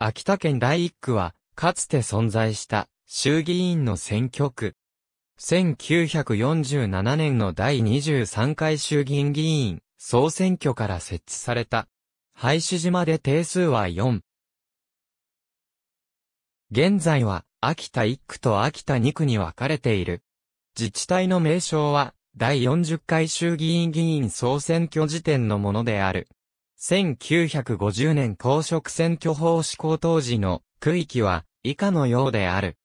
秋田県第一区は、かつて存在した衆議院の選挙区。1947年の第23回衆議院議員総選挙から設置された。廃止島で定数は4。現在は秋田1区と秋田2区に分かれている。自治体の名称は第40回衆議院議員総選挙時点のものである。1950年公職選挙法施行当時の区域は以下のようである。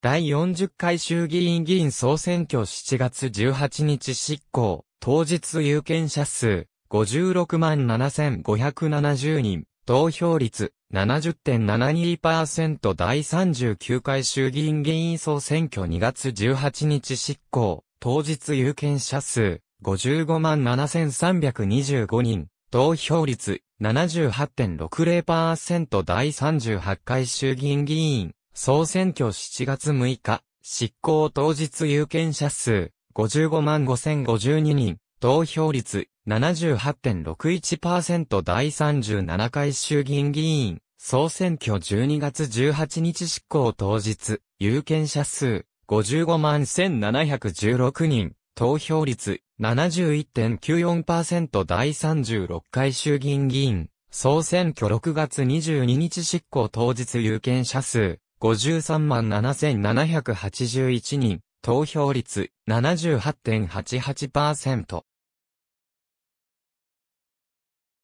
第40回衆議院議員総選挙7月18日執行、当日有権者数56万7570人、投票率70.72%第39回衆議院議員総選挙2月18日執行、当日有権者数55万7325人、投票率78.60%第38回衆議院議員、総選挙7月6日、執行当日有権者数、55万5052人、投票率78.61%第37回衆議院議員、総選挙12月18日執行当日、有権者数、55万1716人、投票率71.94%第36回衆議院議員、総選挙6月22日執行当日有権者数、53万7781人、投票率78.88%。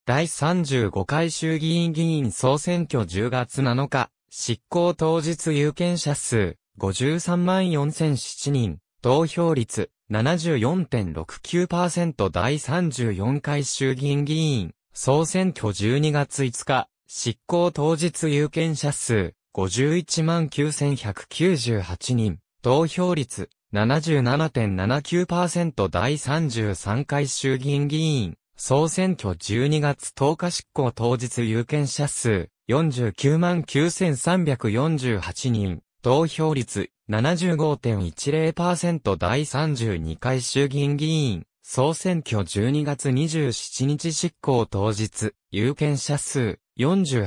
第35回衆議院議員総選挙10月7日、執行当日有権者数53万4007人、投票率74.69%第34回衆議院議員、総選挙12月5日、執行当日有権者数、519,198人、投票率、77.79%第33回衆議院議員、総選挙12月10日執行当日有権者数、49,9348人、投票率75.10%第32回衆議院議員、総選挙12月27日執行当日、有権者数48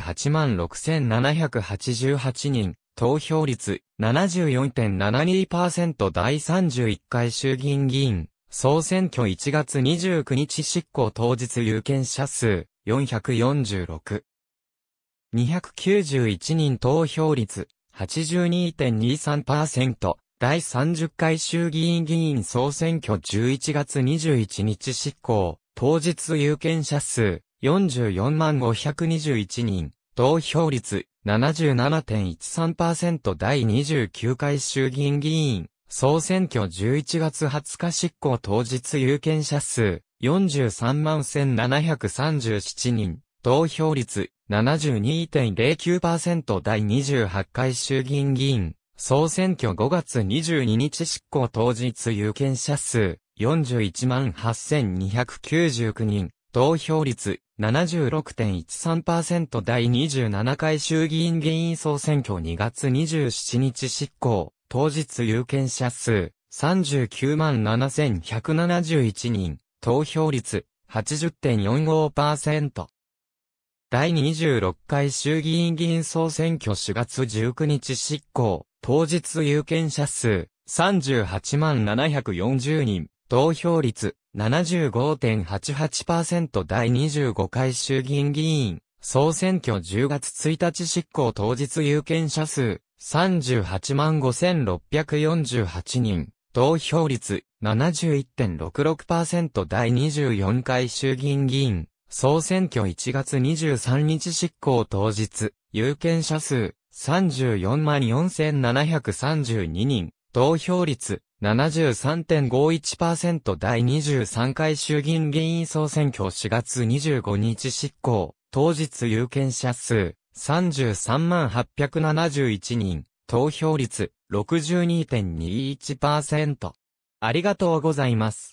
6788人、投票率74.72%第31回衆議院議員、総選挙1月29日執行当日有権者数446。291人投票率82.23%、第30回衆議院議員総選挙11月21日執行、当日有権者数44万521人、投票率77.13%第29回衆議院議員、総選挙11月20日執行当日有権者数43万1737人、投票率72.09%第28回衆議院議員、総選挙5月22日執行当日有権者数41 8299人、投票率76.13%第27回衆議院議員総選挙2月27日執行、当日有権者数39 7171人、投票率80.45%第26回衆議院議員総選挙4月19日執行、当日有権者数38万740人、投票率75.88%第25回衆議院議員総選挙10月1日執行当日有権者数38万5648人、投票率71.66%第24回衆議院議員総選挙1月23日執行当日、有権者数34万4732人、投票率73.51%第23回衆議院議員総選挙4月25日執行、当日有権者数33万871人、投票率62.21%。ありがとうございます。